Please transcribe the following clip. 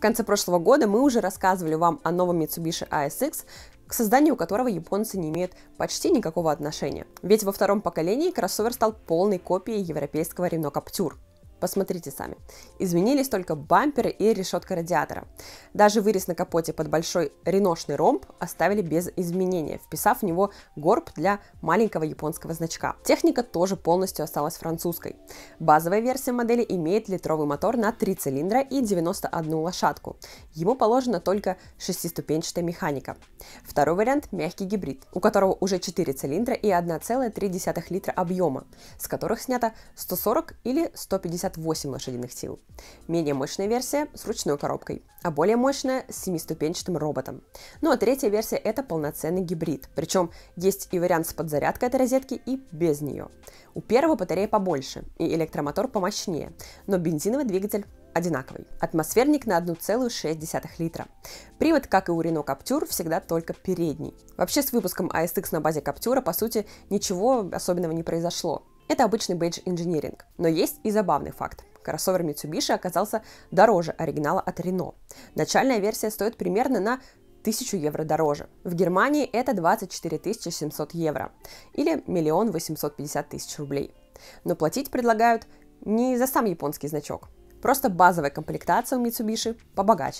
В конце прошлого года мы уже рассказывали вам о новом Mitsubishi ASX, к созданию которого японцы не имеют почти никакого отношения. Ведь во втором поколении кроссовер стал полной копией европейского Renault Captur. Посмотрите сами. Изменились только бамперы и решетка радиатора. Даже вырез на капоте под большой реношный ромб оставили без изменения, вписав в него горб для маленького японского значка. Техника тоже полностью осталась французской. Базовая версия модели имеет литровый мотор на 3 цилиндра и 91 лошадку. Ему положена только шестиступенчатая механика. Второй вариант – мягкий гибрид, у которого уже 4 цилиндра и 1,3 литра объема, с которых снято 140 или 150 58 лошадиных сил. Менее мощная версия с ручной коробкой, а более мощная с семиступенчатым роботом. Ну а третья версия это полноценный гибрид, причем есть и вариант с подзарядкой этой розетки и без нее. У первого батарея побольше и электромотор помощнее, но бензиновый двигатель одинаковый. Атмосферник на 1,6 литра. Привод, как и у Renault Captur, всегда только передний. Вообще с выпуском ASX на базе Captur, по сути, ничего особенного не произошло. Это обычный бейдж инжиниринг. Но есть и забавный факт. Кроссовер Mitsubishi оказался дороже оригинала от Renault. Начальная версия стоит примерно на 1000 евро дороже. В Германии это 24 700 евро или 1 850 тысяч рублей. Но платить предлагают не за сам японский значок, просто базовая комплектация у Mitsubishi побогаче.